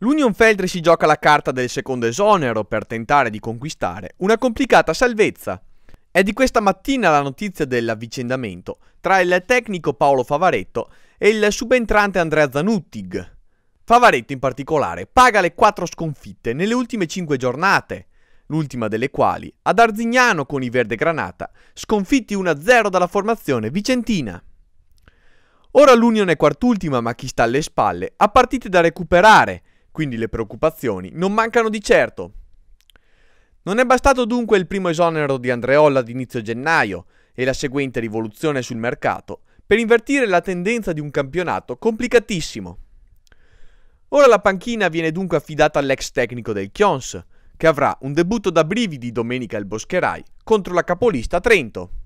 L'Union Feltre si gioca la carta del secondo esonero per tentare di conquistare una complicata salvezza. È di questa mattina la notizia dell'avvicendamento tra il tecnico Paolo Favaretto e il subentrante Andrea Zanuttig. Favaretto in particolare paga le quattro sconfitte nelle ultime cinque giornate, l'ultima delle quali ad Arzignano con i Verde Granata, sconfitti 1-0 dalla formazione vicentina. Ora l'Union è quartultima ma chi sta alle spalle ha partite da recuperare quindi le preoccupazioni non mancano di certo. Non è bastato dunque il primo esonero di Andreolla ad inizio gennaio e la seguente rivoluzione sul mercato per invertire la tendenza di un campionato complicatissimo. Ora la panchina viene dunque affidata all'ex tecnico del Chions, che avrà un debutto da brividi domenica al Boscherai contro la capolista Trento.